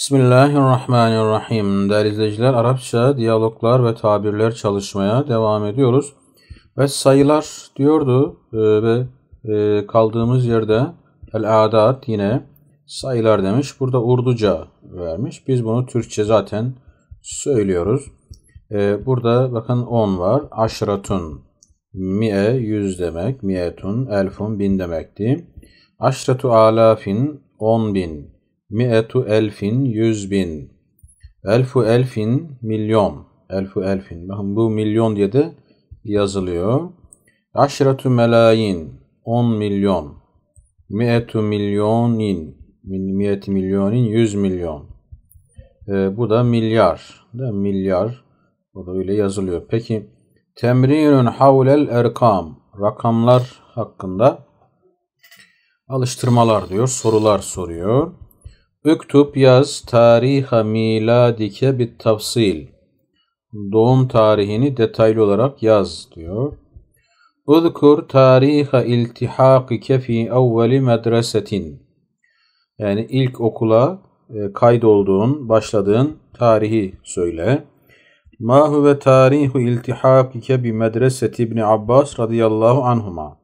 Bismillahirrahmanirrahim. Değerli izleyiciler, Arapça diyaloglar ve tabirler çalışmaya devam ediyoruz. Ve sayılar diyordu e, ve e, kaldığımız yerde el-adat yine sayılar demiş. Burada Urduca vermiş. Biz bunu Türkçe zaten söylüyoruz. E, burada bakın 10 var. Aşratun, mi'e 100 demek. Mi'etun, elfun, bin demekti. Aşratu alafin, 10 bin Mi'etu elfin yüz bin. Elfu elfin milyon. Elfu elfin. Bakın bu milyon diye de yazılıyor. Aşratu melayin. On milyon. Mi'etu milyonin. Mi'eti milyonin yüz milyon. E, bu da milyar. Da milyar. Bu da öyle yazılıyor. Peki temrinun havlel erkam. Rakamlar hakkında alıştırmalar diyor. Sorular soruyor. Üktüb yaz tariha miladike bit tafsil. Doğum tarihini detaylı olarak yaz diyor. Uzkur tariha iltihakike fi evveli medresetin. Yani ilk okula e, kaydolduğun, başladığın tarihi söyle. Ma huve tarihu iltihakike bi medreseti İbni Abbas radıyallahu anhuma.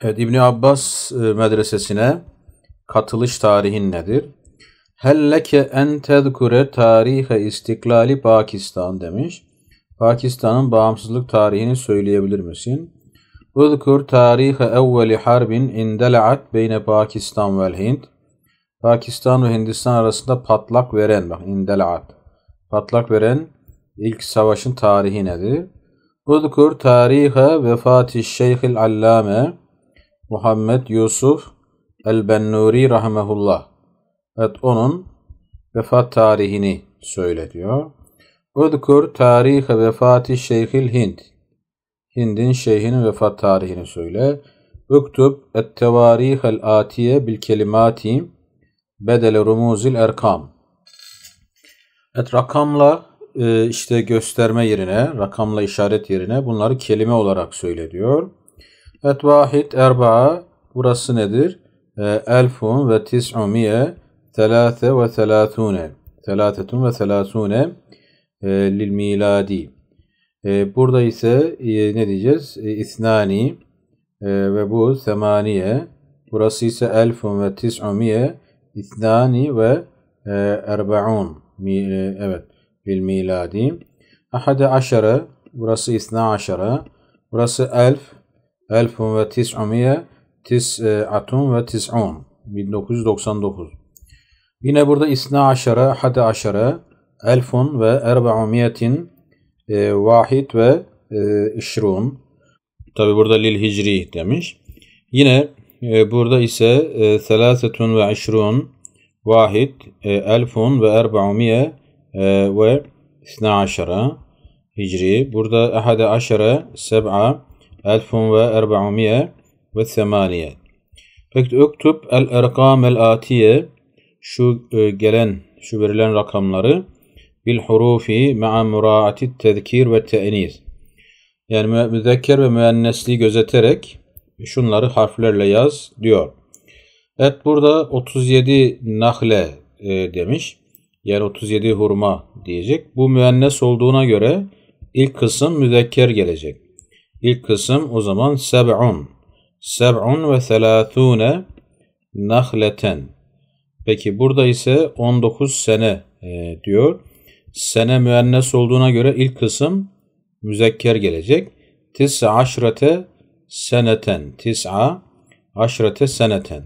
Evet İbni Abbas e, medresesine katılış tarihin nedir? Helleke en tezkure tarihe istiklali Pakistan demiş. Pakistan'ın bağımsızlık tarihini söyleyebilir misin? Uzkur tarihe evveli harbin indelaat beyne Pakistan vel Hind. Pakistan ve Hindistan arasında patlak veren, bak indelaat. Patlak veren ilk savaşın tarihi nedir? Uzkur tarihe vefati şeyhil allame Muhammed Yusuf el-Bennuri rahimehullah. Evet onun vefat tarihini söyle diyor. Udkur tarihi vefati Şeyhil Hind. Hind'in şeyhinin vefat tarihini söyle. Uktub et-tevarihel atiye bil kelimati bedel rumuzil erkam. et rakamla e, işte gösterme yerine, rakamla işaret yerine bunları kelime olarak söyle diyor. Et vahid erba'a burası nedir? Ee, elfun ve tis'umiye telâthe ve telâthûne telâtetun ve telâthûne e, lil miladi. E, burada ise e, ne diyeceğiz? İsnani ve bu semaniye. Burası ise elfun ve tis'umiye İthnani ve erbaun. Evet. Bil miladi. Ahade aşara. Burası isna aşara. Burası elf. Elfun ve tis'umiye e, atun ve tis'un 1999. Yine burada isna aşara, hadi aşara, elfun ve erba'umiyetin e, vahid ve e, işrun. Tabi burada lil hicri demiş. Yine e, burada ise e, selasetun ve işrun, vahid, e, elfun ve erba'umiye e, ve isna aşara hicri. Burada ahade aşara, seb'a, elfun ve erba'umiye ve semaniye. Peki öktüb el erkam el atiye şu e, gelen şu verilen rakamları bil hurufi ma'a muraati tezkir ve te'niz. Yani müzekker ve müennesliği gözeterek şunları harflerle yaz diyor. Evet burada 37 nahle e, demiş. Yani 37 hurma diyecek. Bu müennes olduğuna göre ilk kısım müzekker gelecek. İlk kısım o zaman seb'un. Seb'un ve selâthûne nahleten. Peki burada ise 19 sene e, diyor. Sene müennes olduğuna göre ilk kısım müzekker gelecek. Tis'a aşrete seneten. Tis'a aşrete seneten.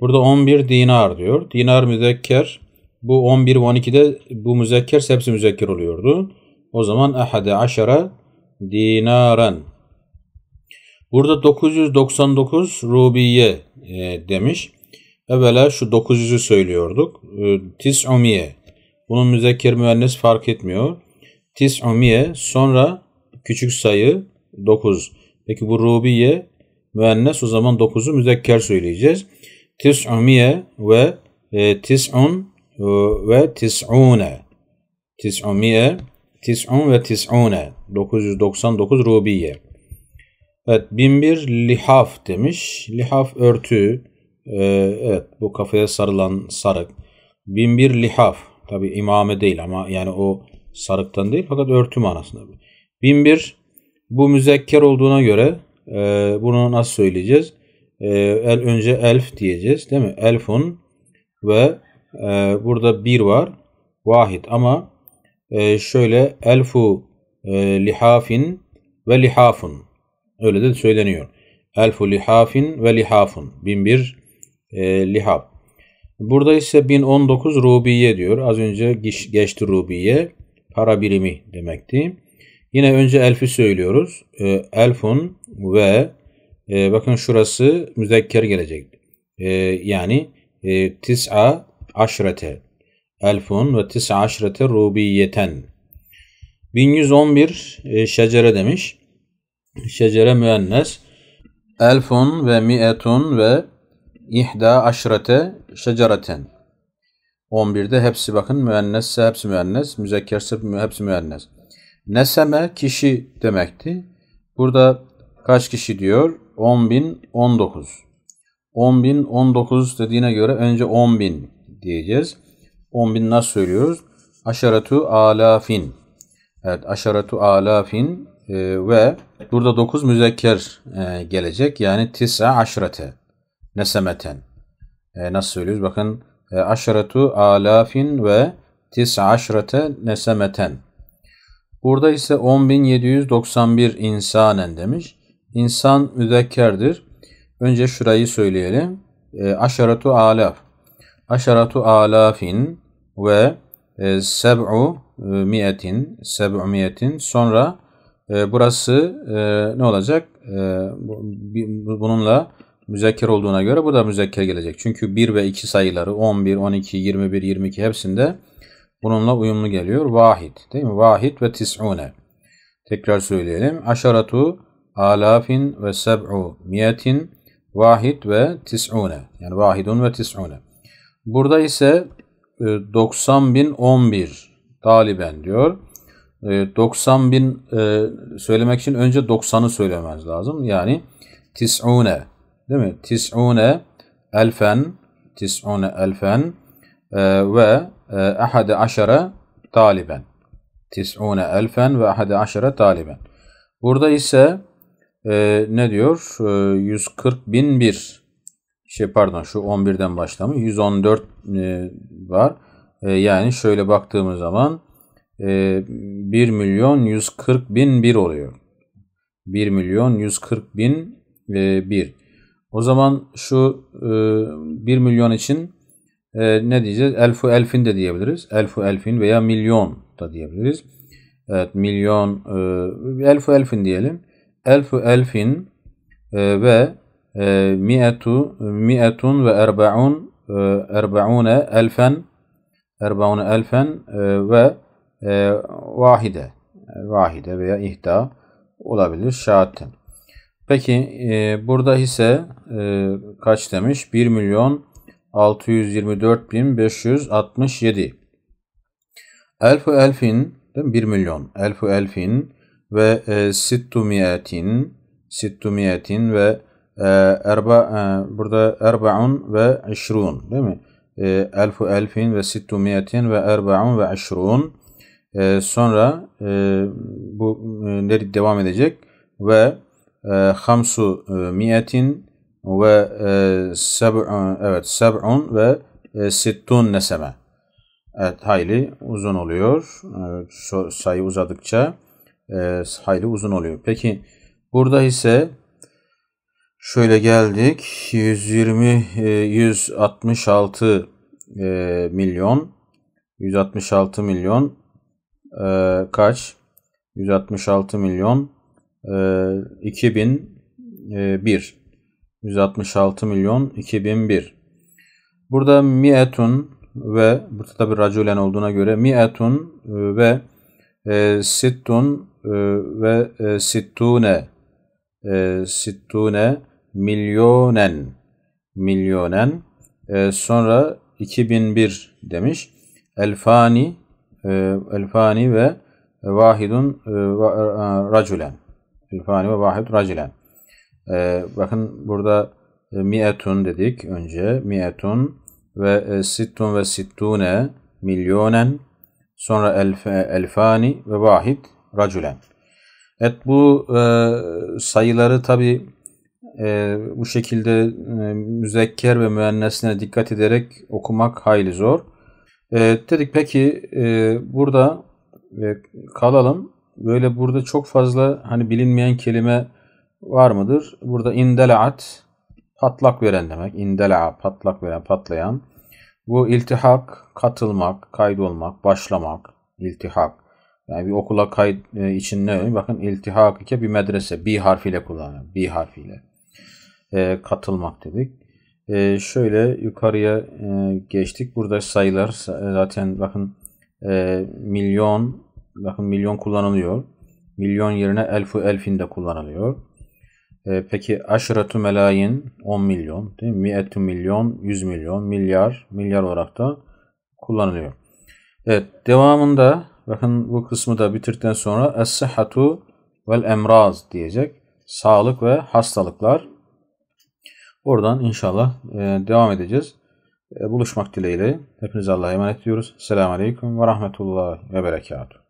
Burada 11 dinar diyor. Dinar müzekker. Bu 11 ve 12'de bu müzekker hepsi müzekker oluyordu. O zaman ahade aşara dinaran Burada 999 rubiye e, demiş. Evvela şu 900'ü söylüyorduk. E, tis'umiye. Bunun müzekker müennes fark etmiyor. Tis'umiye sonra küçük sayı 9. Peki bu rubiye müennes o zaman 9'u müzekker söyleyeceğiz. Tis'umiye ve e, tis'un e, ve tis'une. Tis'umiye, tis'un ve tis'une. 999 rubiye. Evet 1001 lihaf demiş. Lihaf örtü. Ee, evet bu kafaya sarılan sarık. 1001 lihaf. Tabi imame değil ama yani o sarıktan değil fakat örtü manasında. 1001 bu müzekker olduğuna göre e, bunu nasıl söyleyeceğiz? E, el önce elf diyeceğiz değil mi? Elfun ve e, burada bir var. Vahid ama e, şöyle elfu e, lihafin ve lihafun Öyle de söyleniyor. Elfu lihafin ve lihafun. Bin bir e, lihaf. Burada ise 1019 rubiye diyor. Az önce geçti rubiye. Para birimi demekti. Yine önce elfi söylüyoruz. E, elfun ve e, bakın şurası müzekker gelecek. E, yani e, tis'a aşrete. Elfun ve tis'a aşrete rubiyeten. 1111 e, şecere demiş şecere müennes elfun ve mi'etun ve ihda aşrete şecereten. 11'de hepsi bakın müennesse hepsi müennes, müzekkerse hepsi müennes. Neseme kişi demekti. Burada kaç kişi diyor? 10.019. 10.019 dediğine göre önce 10.000 diyeceğiz. 10.000 nasıl söylüyoruz? Aşaratu alafin. Evet aşaratu alafin ee, ve burada 9 müzekker e, gelecek. Yani tis'a aşrete nesemeten. E, nasıl söylüyoruz? Bakın e, aşratu alafin ve tis'a aşrete nesemeten. Burada ise 10.791 insanen demiş. İnsan müzekkerdir. Önce şurayı söyleyelim. E, aşaratu alaf. Aşaratu alafin ve e, seb'u miyetin, seb'u miyetin sonra e, burası e, ne olacak? E, bu, bununla müzekker olduğuna göre bu da müzekker gelecek. Çünkü 1 ve 2 sayıları 11, 12, 21, 22 hepsinde bununla uyumlu geliyor. Vahid değil mi? Vahid ve tis'une. Tekrar söyleyelim. Aşaratu alafin ve seb'u miyetin vahid ve tis'une. Yani vahidun ve tis'une. Burada ise 90 e, bin 11 taliben diyor. 90 ee, bin e, söylemek için önce 90'ı söylememiz lazım. Yani 90 değil mi? 90 elfen 90 elfen e, ve e, ahade aşara taliben. Tis'une elfen ve 11 aşara taliben. Burada ise e, ne diyor? E, 140 bin bir şey pardon şu 11'den başlamış. 114 e, var. E, yani şöyle baktığımız zaman e, ee, 1 milyon 140 bin 1 oluyor. 1 milyon 140 bin e, 1. O zaman şu e, 1 milyon için e, ne diyeceğiz? Elfu elfin de diyebiliriz. Elfu elfin veya milyon da diyebiliriz. Evet milyon e, elfu elfin diyelim. Elfu elfin e, ve e, mi'etu mi'etun ve erbaun e, erbaune elfen erbaune elfen e, ve e, vahide, vahide veya ihda olabilir şaatten. Peki e, burada hisse e, kaç demiş? 1 milyon 624 bin 567. Elfu elfin, değil mi? 1 milyon. Elfu elfin ve e, sittumiyetin, sittumiyetin ve e, erba, e, burada erbaun ve işrun değil mi? E, elfu elfin ve sittumiyetin ve erbaun ve işrun. Ee, sonra e, bu e, devam edecek ve e, hamsu e, miyetin ve e, seb'un evet seb'un ve e, sittun neseme. Evet hayli uzun oluyor. sayı uzadıkça e, hayli uzun oluyor. Peki burada ise şöyle geldik. 120 166 e, milyon 166 milyon ee, ee, e, kaç? 166 milyon e, 2001. 166 milyon 2001. Burada mi'etun ve burada tabi raculen olduğuna göre mi'etun e, ve e, sittun e, ve e, sittune e, sittune milyonen milyonen e, sonra 2001 demiş. Elfani ee, Elfani ve Vahidun e, e, e, Raculen. Elfani ve Vahid Raculen. Ee, bakın burada Mi'etun dedik önce. Mi'etun ve Sittun ve Sittune milyonen. Sonra elf, Elfani ve Vahid Raculen. Evet bu sayıları tabi e, bu şekilde e, müzekker ve müennesine dikkat ederek okumak hayli zor. E, dedik peki e, burada e, kalalım. Böyle burada çok fazla hani bilinmeyen kelime var mıdır? Burada indelaat patlak veren demek. İndela patlak veren, patlayan. Bu iltihak, katılmak, kaydolmak, başlamak, iltihak. Yani bir okula kayıt e, için ne? Bakın iltihak iki bir medrese. Bi harfiyle kullanıyor. Bi harfiyle. E, katılmak dedik. E, şöyle yukarıya e, geçtik. Burada sayılar zaten bakın e, milyon bakın milyon kullanılıyor. Milyon yerine elfu elfin de kullanılıyor. E, peki aşıratu melayin 10 milyon değil mi? Mi'etu milyon 100 milyon milyar milyar olarak da kullanılıyor. Evet devamında bakın bu kısmı da bitirdikten sonra es-sıhhatu vel emraz diyecek. Sağlık ve hastalıklar Oradan inşallah e, devam edeceğiz. E, buluşmak dileğiyle. Hepinize Allah'a emanet ediyoruz. Selamun Aleyküm ve Rahmetullah ve Berekatuhu.